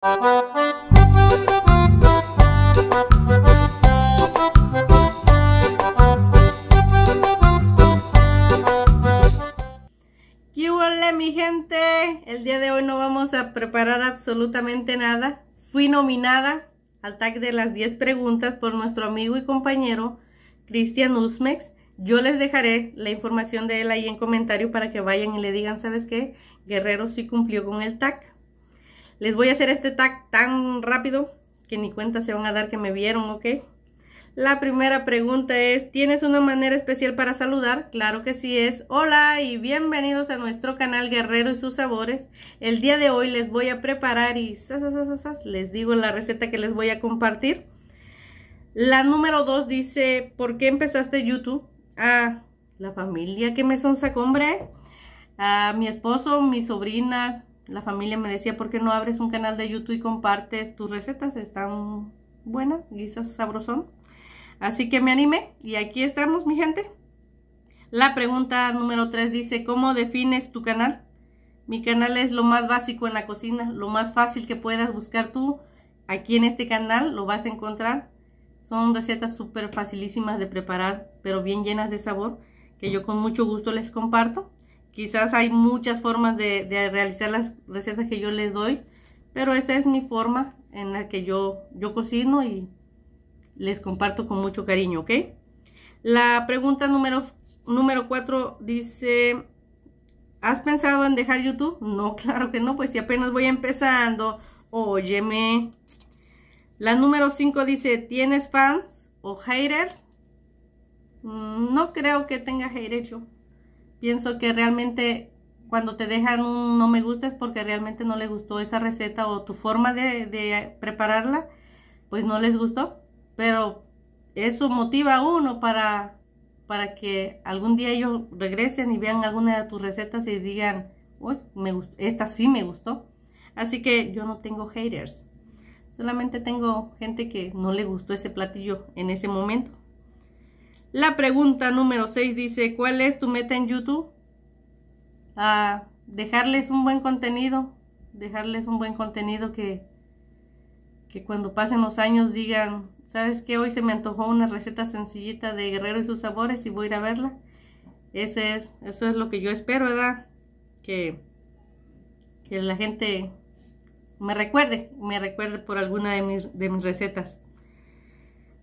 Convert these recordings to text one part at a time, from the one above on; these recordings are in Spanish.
¿Qué hola mi gente? El día de hoy no vamos a preparar absolutamente nada. Fui nominada al tag de las 10 preguntas por nuestro amigo y compañero Cristian Usmex. Yo les dejaré la información de él ahí en comentario para que vayan y le digan, ¿sabes qué? Guerrero sí cumplió con el tag. Les voy a hacer este tag tan rápido que ni cuenta se van a dar que me vieron, ¿ok? La primera pregunta es, ¿tienes una manera especial para saludar? Claro que sí es, hola y bienvenidos a nuestro canal Guerrero y sus sabores. El día de hoy les voy a preparar y les digo la receta que les voy a compartir. La número dos dice, ¿por qué empezaste YouTube? Ah, la familia que me son sacombre. A mi esposo, mis sobrinas, la familia me decía, ¿por qué no abres un canal de YouTube y compartes tus recetas? Están buenas, guisas sabrosón. Así que me animé y aquí estamos, mi gente. La pregunta número 3 dice, ¿cómo defines tu canal? Mi canal es lo más básico en la cocina, lo más fácil que puedas buscar tú. Aquí en este canal lo vas a encontrar. Son recetas súper facilísimas de preparar, pero bien llenas de sabor, que yo con mucho gusto les comparto. Quizás hay muchas formas de, realizar las recetas que yo les doy, pero esa es mi forma en la que yo, yo cocino y les comparto con mucho cariño, ¿ok? La pregunta número, número 4 dice, ¿has pensado en dejar YouTube? No, claro que no, pues si apenas voy empezando, óyeme. La número 5 dice, ¿tienes fans o haters? Mm, no creo que tenga haters yo. Pienso que realmente cuando te dejan un no me gusta es porque realmente no le gustó esa receta o tu forma de, prepararla, pues no les gustó. Pero eso motiva a uno para, para que algún día ellos regresen y vean alguna de tus recetas y digan, esta sí me gustó. Así que yo no tengo haters. Solamente tengo gente que no le gustó ese platillo en ese momento. La pregunta número 6 dice, ¿cuál es tu meta en YouTube? dejarles un buen contenido, dejarles un buen contenido que, que cuando pasen los años digan, ¿sabes qué? Hoy se me antojó una receta sencillita de Guerrero y sus sabores y voy a ir a verla. Ese es, eso es lo que yo espero, ¿verdad? Que, que la gente me recuerde, me recuerde por alguna de mis, de mis recetas.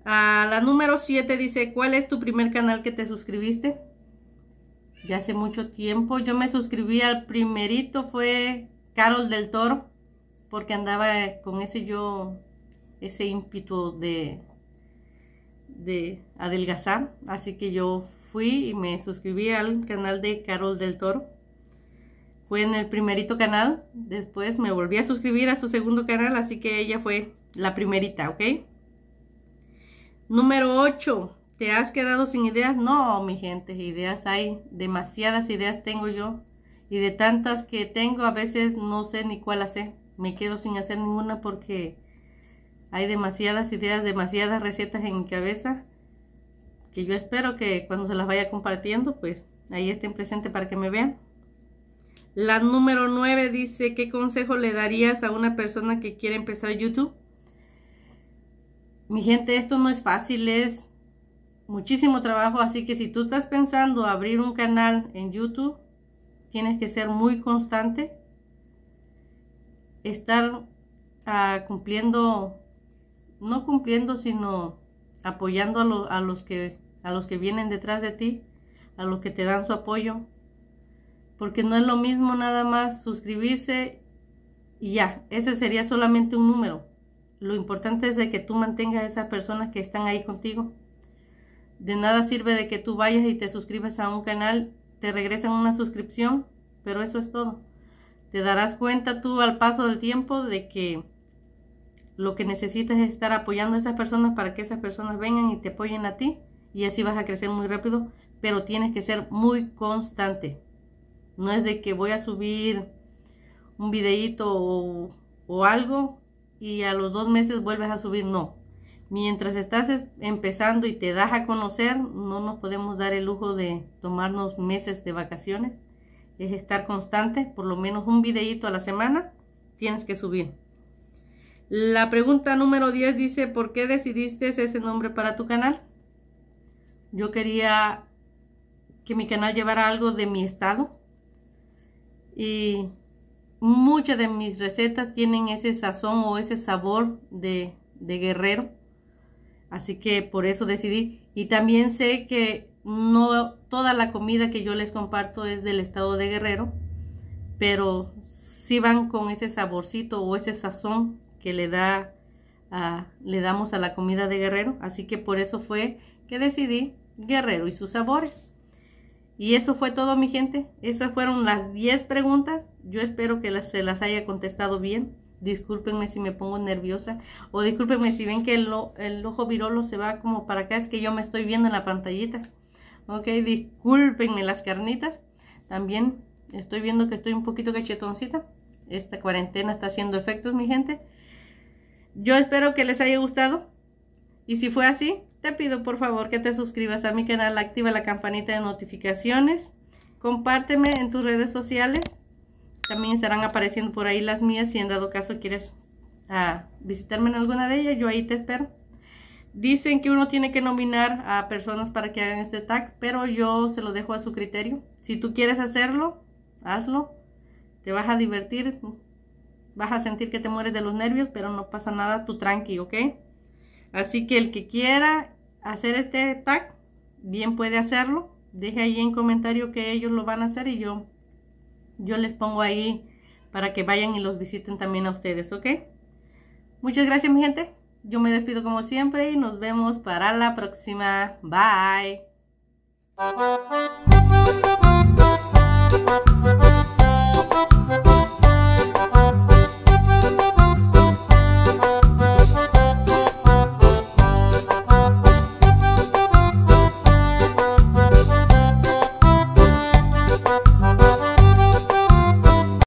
A la número 7 dice, ¿cuál es tu primer canal que te suscribiste? Ya hace mucho tiempo. Yo me suscribí al primerito, fue Carol del Toro, porque andaba con ese yo, ese ímpetu de, de adelgazar. Así que yo fui y me suscribí al canal de Carol del Toro. Fue en el primerito canal, después me volví a suscribir a su segundo canal, así que ella fue la primerita, ¿ok? Número 8. ¿Te has quedado sin ideas? No, mi gente, ideas hay. Demasiadas ideas tengo yo. Y de tantas que tengo, a veces no sé ni cuál hacer. Me quedo sin hacer ninguna porque hay demasiadas ideas, demasiadas recetas en mi cabeza. Que yo espero que cuando se las vaya compartiendo, pues ahí estén presentes para que me vean. La número 9 dice, ¿qué consejo le darías a una persona que quiere empezar YouTube? Mi gente, esto no es fácil, es muchísimo trabajo, así que si tú estás pensando abrir un canal en YouTube, tienes que ser muy constante, estar ah, cumpliendo, no cumpliendo, sino apoyando a, los que, a los que vienen detrás de ti, a los que te dan su apoyo, porque no es lo mismo nada más suscribirse y ya, ese sería solamente un número lo importante es de que tú mantengas a esas personas que están ahí contigo. De nada sirve de que tú vayas y te suscribas a un canal, te regresan una suscripción, pero eso es todo. Te darás cuenta tú al paso del tiempo de que lo que necesitas es estar apoyando a esas personas para que esas personas vengan y te apoyen a ti y así vas a crecer muy rápido, pero tienes que ser muy constante. No es de que voy a subir un videíto o, o algo y a los dos meses vuelves a subir, no. Mientras estás empezando y te das a conocer, no nos podemos dar el lujo de tomarnos meses de vacaciones. Es estar constante, por lo menos un videíto a la semana tienes que subir. La pregunta número 10 dice, ¿por qué decidiste ese nombre para tu canal? Yo quería que mi canal llevara algo de mi estado y Muchas de mis recetas tienen ese sazón o ese sabor de, guerrero. Así que por eso decidí. Y también sé que no toda la comida que yo les comparto es del estado de Guerrero, pero sí van con ese saborcito o ese sazón que le da le damos a la comida de Guerrero. Así que por eso fue que decidí Guerrero y sus sabores. Y eso fue todo mi gente. Esas fueron las 10 preguntas. Yo espero que se las haya contestado bien. Discúlpenme si me pongo nerviosa o discúlpenme si ven que el, ojo virolo se va como para acá. Es que yo me estoy viendo en la pantallita. Ok, discúlpenme las carnitas. También estoy viendo que estoy un poquito cachetoncita. Esta cuarentena está haciendo efectos, mi gente. Yo espero que les haya gustado. Y si fue así, te pido por favor que te suscribas a mi canal, activa la campanita de notificaciones, compárteme en tus redes sociales, también estarán apareciendo por ahí las mías si en dado caso quieres ah, visitarme en alguna de ellas, yo ahí te espero. Dicen que uno tiene que nominar a personas para que hagan este tag, pero yo se lo dejo a su criterio. Si tú quieres hacerlo, hazlo. Te vas a divertir, vas a sentir que te mueres de los nervios, pero no pasa nada, tú tranqui, ¿ok? Así que el que quiera hacer este tag, bien puede hacerlo. Deje ahí en comentario que ellos lo van a hacer y yo, yo les pongo ahí para que vayan y los visiten también a ustedes, ¿ok? Muchas gracias, mi gente. Yo me despido como siempre y nos vemos para la próxima. Bye.